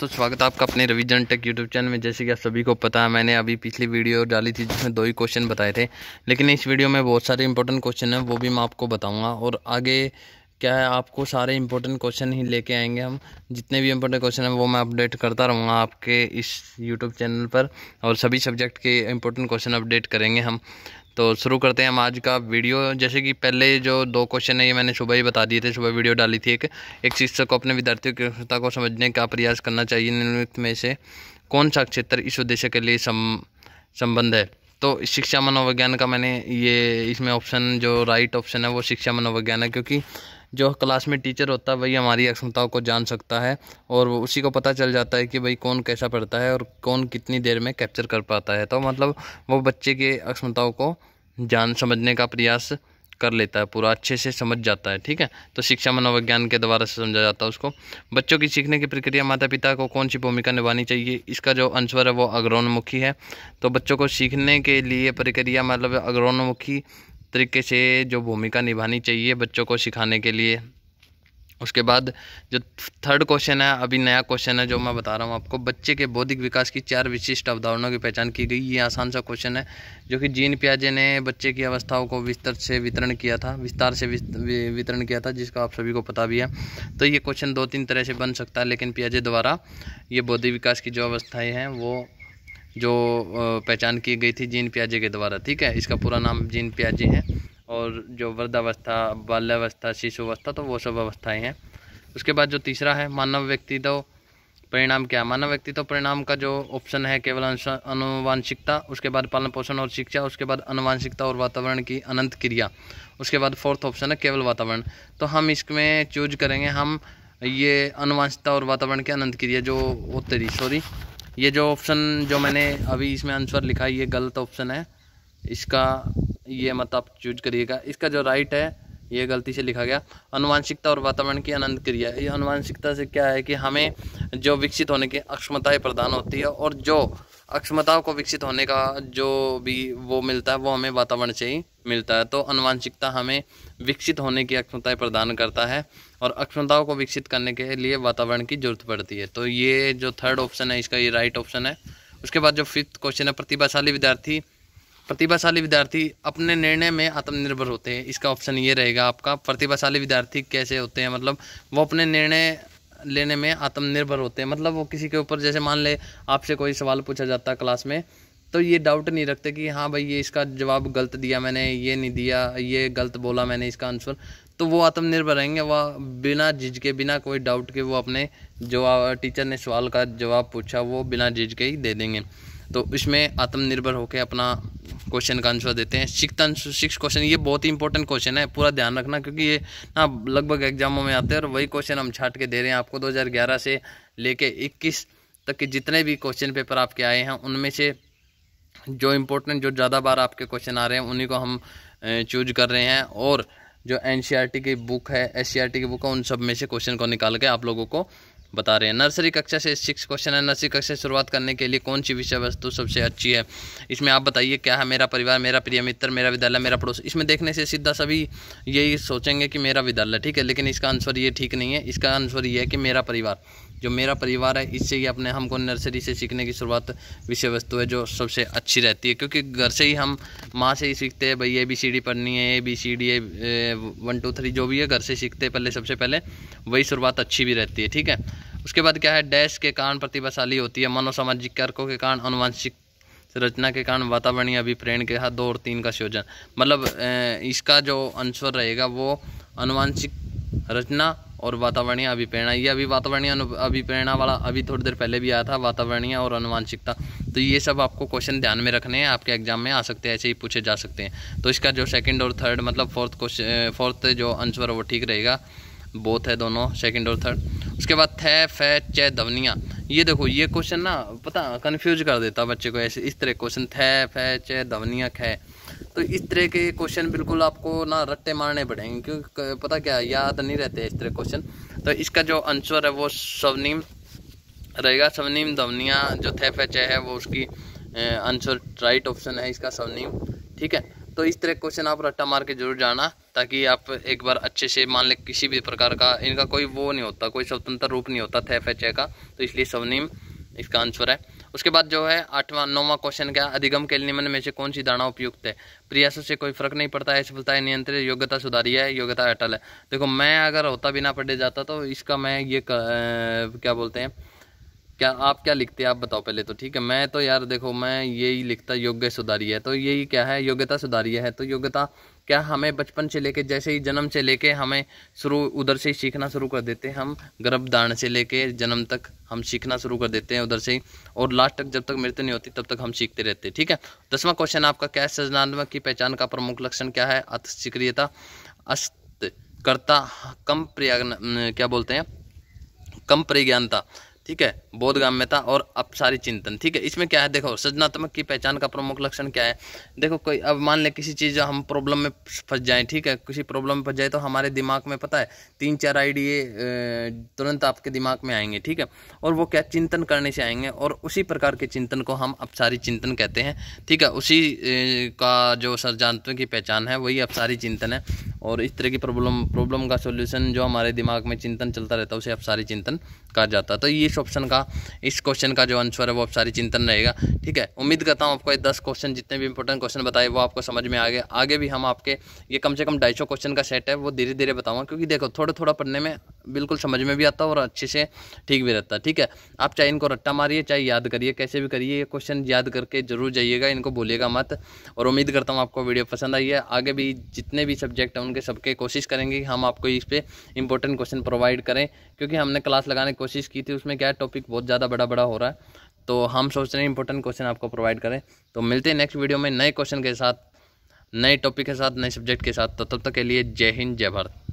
तो स्वागत है आपका अपने रिवीजन टेक यूट्यूब चैनल में जैसे कि आप सभी को पता है मैंने अभी पिछली वीडियो डाली थी जिसमें दो ही क्वेश्चन बताए थे लेकिन इस वीडियो में बहुत सारे इंपॉर्टेंट क्वेश्चन हैं वो भी मैं आपको बताऊंगा और आगे क्या है आपको सारे इंपॉर्टेंट क्वेश्चन ही लेके आएंगे हम जितने भी इंपॉर्टेंट क्वेश्चन हैं वो मैं अपडेट करता रहूँगा आपके इस यूट्यूब चैनल पर और सभी सब्जेक्ट के इंपॉर्टेंट क्वेश्चन अपडेट करेंगे हम तो शुरू करते हैं हम आज का वीडियो जैसे कि पहले जो दो क्वेश्चन है ये मैंने सुबह ही बता दिए थे सुबह वीडियो डाली थी एक एक शिक्षक को अपने विद्यार्थियों की क्षमता को समझने का प्रयास करना चाहिए निम्नलिखित में से कौन सा क्षेत्र इस उद्देश्य के लिए सम संबंध है तो शिक्षा मनोविज्ञान का मैंने ये इसमें ऑप्शन जो राइट ऑप्शन है वो शिक्षा मनोविज्ञान है क्योंकि जो क्लास में टीचर होता है वही हमारी अक्षमताओं को जान सकता है और उसी को पता चल जाता है कि भाई कौन कैसा पढ़ता है और कौन कितनी देर में कैप्चर कर पाता है तो मतलब वो बच्चे के अक्षमताओं को जान समझने का प्रयास कर लेता है पूरा अच्छे से समझ जाता है ठीक है तो शिक्षा मनोविज्ञान के द्वारा से समझा जाता है उसको बच्चों की सीखने की प्रक्रिया माता पिता को कौन सी भूमिका निभानी चाहिए इसका जो आंसर है वो अग्रोन्मुखी है तो बच्चों को सीखने के लिए प्रक्रिया मतलब अग्रोन्मुखी तरीके से जो भूमिका निभानी चाहिए बच्चों को सिखाने के लिए उसके बाद जो थर्ड क्वेश्चन है अभी नया क्वेश्चन है जो मैं बता रहा हूँ आपको बच्चे के बौद्धिक विकास की चार विशिष्ट अवधारणों की पहचान की गई ये आसान सा क्वेश्चन है जो कि जीन प्याजे ने बच्चे की अवस्थाओं को विस्तर से वितरण किया था विस्तार से वितरण किया था जिसका आप सभी को पता भी है तो ये क्वेश्चन दो तीन तरह से बन सकता है लेकिन प्याजे द्वारा ये बौद्धिक विकास की जो अवस्थाएँ हैं वो जो पहचान की गई थी जीन प्याजे के द्वारा ठीक है इसका पूरा नाम जीन प्याजे है और जो वृद्धावस्था बाल्यावस्था शिशुवस्था तो वो सब अवस्थाएं हैं उसके बाद जो तीसरा है मानव व्यक्ति तो परिणाम क्या मानव व्यक्ति तो परिणाम का जो ऑप्शन है केवल अनुवांशिकता उसके बाद पालन पोषण और शिक्षा उसके बाद अनुवांशिकता और वातावरण की अनंत क्रिया उसके बाद फोर्थ ऑप्शन है केवल वातावरण तो हम इसमें चूज करेंगे हम ये अनुवांशिकता और वातावरण की अनंत क्रिया जो उत्तरी सॉरी ये जो ऑप्शन जो मैंने अभी इसमें आंसर लिखा ये गलत ऑप्शन है इसका ये मत आप चूज करिएगा इसका जो राइट है ये गलती से लिखा गया अनुवांशिकता और वातावरण की अनंत क्रिया ये अनुवांशिकता से क्या है कि हमें जो विकसित होने की अक्षमताएँ प्रदान होती है और जो अक्षमताओं को विकसित होने का जो भी वो मिलता है वो हमें वातावरण से ही मिलता है तो अनुवांशिकता हमें विकसित होने की अक्षमताएँ प्रदान करता है और अक्षमताओं को विकसित करने के लिए वातावरण की जरूरत पड़ती है तो ये जो थर्ड ऑप्शन है इसका ये राइट ऑप्शन है उसके बाद जो फिफ्थ क्वेश्चन है प्रतिभाशाली विद्यार्थी प्रतिभाशाली विद्यार्थी अपने निर्णय में आत्मनिर्भर होते हैं इसका ऑप्शन ये रहेगा आपका प्रतिभाशाली विद्यार्थी कैसे होते हैं मतलब वो अपने निर्णय लेने में आत्मनिर्भर होते हैं मतलब वो किसी के ऊपर जैसे मान ले आपसे कोई सवाल पूछा जाता है क्लास में तो ये डाउट नहीं रखते कि हाँ भाई ये इसका जवाब गलत दिया मैंने ये नहीं दिया ये गलत बोला मैंने इसका आंसर तो वो आत्मनिर्भर रहेंगे वह बिना झिझ के बिना कोई डाउट के वो अपने जो टीचर ने सवाल का जवाब पूछा वो बिना झिझ के ही दे देंगे तो इसमें आत्मनिर्भर होकर अपना क्वेश्चन का आंसर देते हैं सिक्स आंसर सिक्स क्वेश्चन ये बहुत ही इंपॉर्टेंट क्वेश्चन है पूरा ध्यान रखना क्योंकि ये ना लगभग एग्जामों में आते हैं और वही क्वेश्चन हम छाट के दे रहे हैं आपको 2011 से लेके 21 तक के जितने भी क्वेश्चन पेपर आपके आए हैं उनमें से जो इम्पोर्टेंट जो ज़्यादा बार आपके क्वेश्चन आ रहे हैं उन्हीं को हम चूज कर रहे हैं और जो एन e की बुक है एस e की बुक है उन सब में से क्वेश्चन को निकाल के आप लोगों को बता रहे हैं नर्सरी कक्षा से सिक्स क्वेश्चन है नर्सरी कक्षा से शुरुआत करने के लिए कौन सी विषय वस्तु सबसे अच्छी है इसमें आप बताइए क्या है मेरा परिवार मेरा प्रिय मित्र मेरा विद्यालय मेरा पड़ोस इसमें देखने से सीधा सभी यही सोचेंगे कि मेरा विद्यालय ठीक है लेकिन इसका आंसर ये ठीक नहीं है इसका आंसर ये है कि मेरा परिवार जो मेरा परिवार है इससे ही अपने हमको नर्सरी से सीखने की शुरुआत विषय वस्तु है जो सबसे अच्छी रहती है क्योंकि घर से ही हम माँ से ही सीखते हैं भाई ए बी सी डी पढ़नी है A B C D A one two three जो भी है घर से सीखते हैं पहले सबसे पहले वही शुरुआत अच्छी भी रहती है ठीक है उसके बाद क्या है डैश के कारण प्रतिभाशाली होती है मनोसामाजिक कारकों के कारण अनुवांशिक रचना के कारण वातावरणीय अभिप्रेरण के साथ दो और तीन का संयोजन मतलब इसका जो आंसर रहेगा वो अनुवांशिक रचना और वातावरणीय अभिप्रेरणा ये अभी वातावरणीय अभिप्रेरणा वाला अभी थोड़ी देर पहले भी आया था वातावरणीय और अनुवांशिकता तो ये सब आपको क्वेश्चन ध्यान में रखने हैं आपके एग्जाम में आ सकते हैं ऐसे ही पूछे जा सकते हैं तो इसका जो सेकंड और थर्ड मतलब फोर्थ क्वेश्चन फोर्थ जो आंसर है वो ठीक रहेगा बोथ है दोनों सेकंड और थर्ड उसके बाद थे फै चे दवनिया ये देखो ये क्वेश्चन ना पता कंफ्यूज कर देता बच्चे को ऐसे इस तरह क्वेश्चन थे फै चे दवनिया खे तो इस तरह के क्वेश्चन बिल्कुल आपको ना रट्टे मारने पड़ेंगे क्योंकि पता क्या याद नहीं रहते इस तरह क्वेश्चन तो इसका जो आंसर है वो स्वनिम रहेगा स्वनिम दवनिया जो थे फे चे है वो उसकी आंसर राइट ऑप्शन है इसका स्वनिम ठीक है तो इस तरह क्वेश्चन आप रट्टा मार के जरूर जाना ताकि आप एक बार अच्छे से मान लें किसी भी प्रकार का इनका कोई वो नहीं होता कोई स्वतंत्र रूप नहीं होता थे फैचे का तो इसलिए स्वनिम इसका आंसर है उसके बाद जो है आठवां नौवां क्वेश्चन क्या अधिगम के निम्न में से कौन सी धारणा उपयुक्त है प्रयासों से कोई फर्क नहीं पड़ता है सफलता नियंत्रित योग्यता सुधारी है योग्यता अटल है देखो मैं अगर होता बिना पढ़े जाता तो इसका मैं ये क्या बोलते हैं क्या आप क्या लिखते हैं आप बताओ पहले तो ठीक है मैं तो यार देखो मैं यही लिखता योग्य सुधारी है तो यही क्या है योग्यता सुधारी है तो योग्यता क्या हमें बचपन से लेके जैसे ही जन्म से लेके हमें शुरू उधर से ही सीखना शुरू कर देते हैं हम गर्भधारण से लेके जन्म तक हम सीखना शुरू कर देते हैं उधर से ही और लास्ट तक जब तक मृत्यु नहीं होती तब तक हम सीखते रहते हैं ठीक है दसवां क्वेश्चन आपका क्या है सृजनात्मक की पहचान का प्रमुख लक्षण क्या है सक्रियता अस्त कर्ता कम प्रयाग क्या बोलते हैं कम प्रज्ञानता ठीक है बोधगाम्यता और अपसारी चिंतन ठीक है इसमें क्या है देखो सृजनात्मक की पहचान का प्रमुख लक्षण क्या है देखो कोई अब मान ले किसी चीज़ हम प्रॉब्लम में फंस जाए ठीक है किसी प्रॉब्लम में फंस जाए तो हमारे दिमाग में पता है तीन चार आइडिए तुरंत आपके दिमाग में आएंगे ठीक है और वो क्या चिंतन करने से आएंगे और उसी प्रकार के चिंतन को हम अपसारी चिंतन कहते हैं ठीक है उसी का जो सृजनात्मक की पहचान है वही अपसारी चिंतन है और इस तरह की प्रॉब्लम प्रॉब्लम का सॉल्यूशन जो हमारे दिमाग में चिंतन चलता रहता है उसे अपसारी चिंतन कहा जाता है तो इस ऑप्शन का इस क्वेश्चन का जो आंसर है वो अपसारी चिंतन रहेगा ठीक है उम्मीद करता हूँ आपको ये दस क्वेश्चन जितने भी इंपॉर्टेंट क्वेश्चन बताए वो आपको समझ में आ गए आगे भी हम आपके ये कम से कम ढाई क्वेश्चन का सेट है वो धीरे धीरे बताऊँगा क्योंकि देखो थोड़ा थोड़ा पढ़ने में बिल्कुल समझ में भी आता है और अच्छे से ठीक भी रहता है ठीक है आप चाहे इनको रट्टा मारिए चाहे याद करिए कैसे भी करिए ये क्वेश्चन याद करके जरूर जाइएगा इनको बोलेगा मत और उम्मीद करता हूँ आपको वीडियो पसंद आई है आगे भी जितने भी सब्जेक्ट हैं उनके सबके कोशिश करेंगे कि हम आपको इस पर इंपॉर्टेंट क्वेश्चन प्रोवाइड करें क्योंकि हमने क्लास लगाने की कोशिश की थी उसमें क्या टॉपिक बहुत ज़्यादा बड़ा बड़ा हो रहा है तो हम सोच रहे हैं इंपॉर्टेंट क्वेश्चन आपको प्रोवाइड करें तो मिलते हैं नेक्स्ट वीडियो में नए क्वेश्चन के साथ नए टॉपिक के साथ नए सब्जेक्ट के साथ तो तब तक के लिए जय हिंद जय भारत